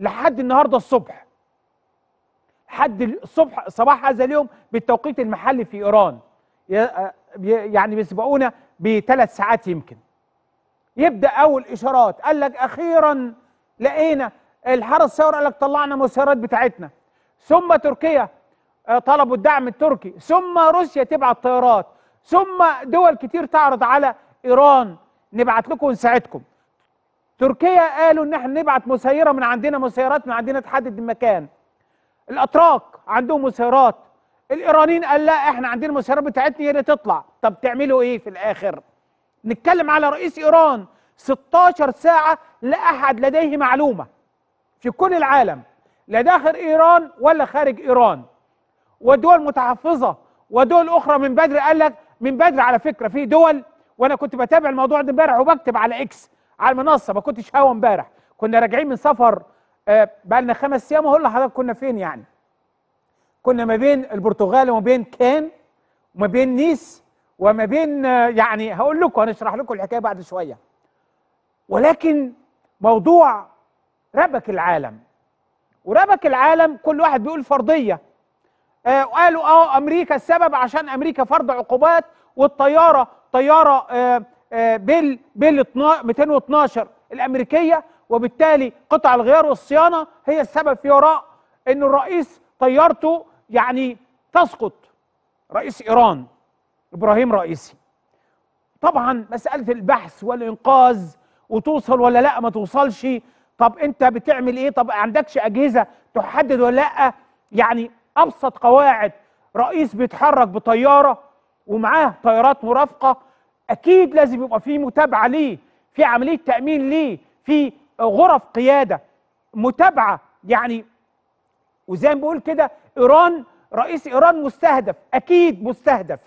لحد النهارده الصبح حد الصبح صباح هذا اليوم بالتوقيت المحلي في ايران يعني بيسبقونا بثلاث ساعات يمكن يبدا اول اشارات قال لك اخيرا لقينا الحرس الثوري قال لك طلعنا مسيرات بتاعتنا ثم تركيا آه، طلبوا الدعم التركي ثم روسيا تبعت طيارات ثم دول كتير تعرض على ايران نبعت لكم ونساعدكم تركيا قالوا ان احنا نبعت مسيره من عندنا مسيرات من عندنا تحدد المكان الاتراك عندهم مسيرات الايرانيين قال لا احنا عندنا المسيرات بتاعتنا هي اللي تطلع طب تعملوا ايه في الاخر نتكلم على رئيس ايران 16 ساعه لا احد لديه معلومه في كل العالم لا داخل ايران ولا خارج ايران ودول متحفظه ودول اخرى من بدري قال لك من بدري على فكره في دول وانا كنت بتابع الموضوع ده امبارح وبكتب على اكس على المنصه ما كنتش هوا امبارح كنا راجعين من سفر آه، بقى لنا خمس ايام اقول لحضرتك كنا فين يعني كنا ما بين البرتغال وما بين كان وما بين نيس وما بين آه، يعني هقول لكم هنشرح لكم الحكايه بعد شويه ولكن موضوع ربك العالم وربك العالم كل واحد بيقول فرضيه آه قالوا اه امريكا السبب عشان امريكا فرض عقوبات والطياره طياره آه بال بال 212 الامريكيه وبالتالي قطع الغيار والصيانه هي السبب في وراء ان الرئيس طيارته يعني تسقط رئيس ايران ابراهيم رئيسي طبعا مساله البحث والانقاذ وتوصل ولا لا ما توصلش طب انت بتعمل ايه طب عندكش اجهزه تحدد ولا لا يعني ابسط قواعد رئيس بيتحرك بطياره ومعاه طيارات مرافقه اكيد لازم يبقى في متابعه ليه في عمليه تامين ليه في غرف قياده متابعه يعني وزي ما بقول كده ايران رئيس ايران مستهدف اكيد مستهدف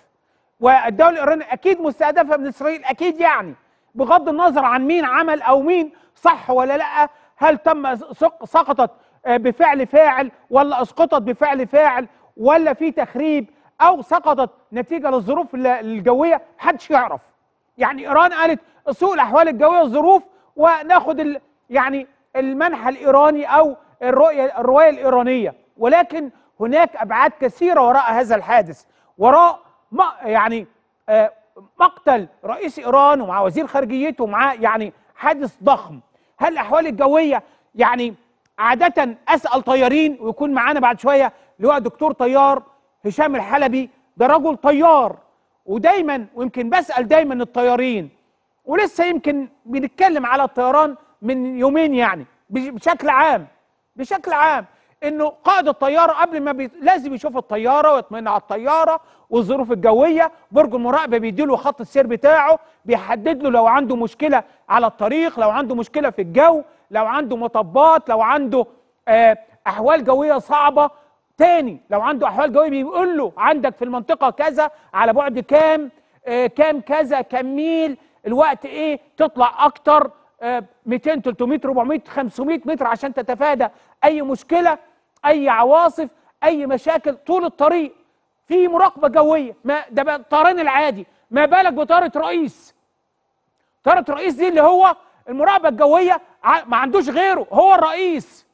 والدوله الايرانيه اكيد مستهدفه من اسرائيل اكيد يعني بغض النظر عن مين عمل او مين صح ولا لا هل تم سقطت آه، بفعل فاعل ولا اسقطت بفعل فاعل ولا في تخريب او سقطت نتيجه للظروف الجويه محدش يعرف يعني ايران قالت سوء الاحوال الجويه والظروف وناخد ال يعني المنحى الايراني او الرؤيه الروايه الايرانيه ولكن هناك ابعاد كثيره وراء هذا الحادث وراء ما يعني آه، مقتل رئيس ايران ومع وزير خارجيته ومع يعني حادث ضخم هل الاحوال الجويه يعني عاده اسال طيارين ويكون معانا بعد شويه لواء دكتور طيار هشام الحلبي ده رجل طيار ودايما ويمكن بسال دايما الطيارين ولسه يمكن بنتكلم على الطيران من يومين يعني بشكل عام بشكل عام انه قائد الطياره قبل ما بي... لازم يشوف الطياره ويطمن على الطياره والظروف الجويه برج المراقبه بيديله خط السير بتاعه بيحدد له لو عنده مشكله على الطريق لو عنده مشكله في الجو لو عنده مطبات لو عنده آه احوال جويه صعبه تاني لو عنده احوال جويه بيقول له عندك في المنطقه كذا على بعد كام آه كام كذا كام ميل الوقت ايه تطلع اكتر آه 200 300 400 500 متر عشان تتفادى اي مشكله اي عواصف اي مشاكل طول الطريق في مراقبه جويه ما ده الطيران العادي ما بالك بطاره رئيس طاره رئيس دي اللي هو المراقبه الجويه ما عندوش غيره هو الرئيس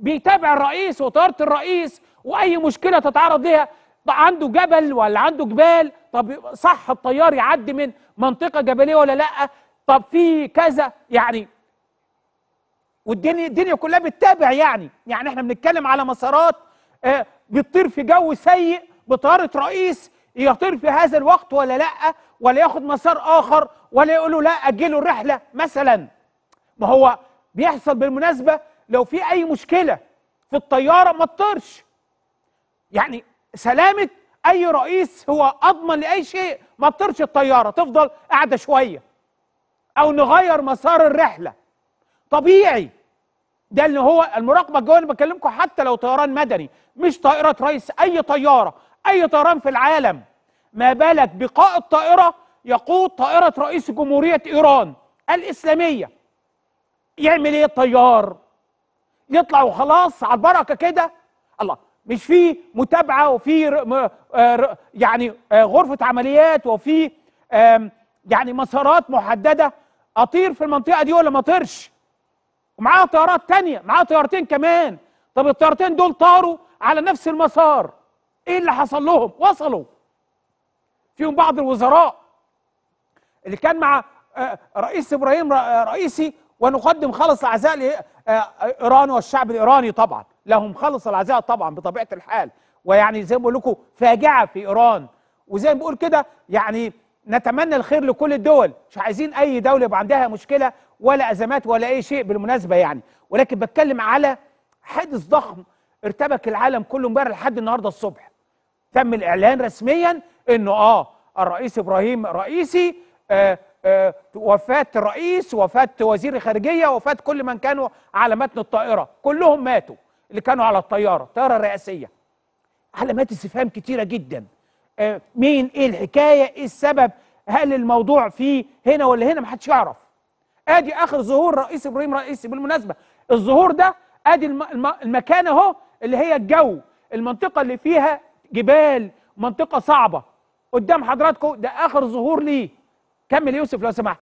بيتابع الرئيس وطاره الرئيس واي مشكله تتعرض ليها عنده جبل ولا عنده جبال طب صح الطيار يعدي من منطقه جبليه ولا لا طب في كذا يعني والدنيا الدنيا كلها بتتابع يعني يعني احنا بنتكلم على مسارات آه، بتطير في جو سيء بطياره رئيس يطير في هذا الوقت ولا لا ولا ياخد مسار اخر ولا يقول له لا اجله الرحله مثلا ما هو بيحصل بالمناسبه لو في اي مشكله في الطياره ما تطيرش يعني سلامه اي رئيس هو اضمن لاي شيء ما تطرش الطياره تفضل قاعده شويه او نغير مسار الرحله طبيعي ده اللي هو المراقبه الجويه اللي بكلمكم حتى لو طيران مدني مش طائره رئيس اي طياره اي طيران في العالم ما بالك بقائد طائره يقود طائره رئيس جمهوريه ايران الاسلاميه يعمل ايه الطيار يطلع وخلاص على البركه كده الله مش في متابعه وفي آه، يعني آه، غرفه عمليات وفي يعني مسارات محدده اطير في المنطقه دي ولا ما اطيرش ومعاها طيارات تانية معاها طيارتين كمان طب الطيارتين دول طاروا على نفس المسار ايه اللي حصل لهم وصلوا فيهم بعض الوزراء اللي كان مع آه، رئيس ابراهيم رئيسي ونقدم خالص اعزاء لايران والشعب الايراني طبعا لهم خلص العزاء طبعا بطبيعه الحال ويعني زي ما بقول لكم فاجعه في ايران وزي ما بقول كده يعني نتمنى الخير لكل الدول مش عايزين اي دوله يبقى عندها مشكله ولا ازمات ولا اي شيء بالمناسبه يعني ولكن بتكلم على حادث ضخم ارتبك العالم كله امبارح لحد النهارده الصبح تم الاعلان رسميا انه اه الرئيس ابراهيم رئيسي آه, آه، وفاه الرئيس وفاه وزير الخارجيه وفاه كل من كانوا على متن الطائره كلهم ماتوا اللي كانوا على الطياره الطياره الرئاسيه علامات استفهام كتيره جدا آه، مين ايه الحكايه ايه السبب هل الموضوع فيه هنا ولا هنا محدش يعرف ادي اخر ظهور رئيس ابراهيم رئيسي بالمناسبه الظهور ده ادي المكان اهو اللي هي الجو المنطقه اللي فيها جبال منطقه صعبه قدام حضراتكم ده اخر ظهور ليه كمل يوسف لو سمحت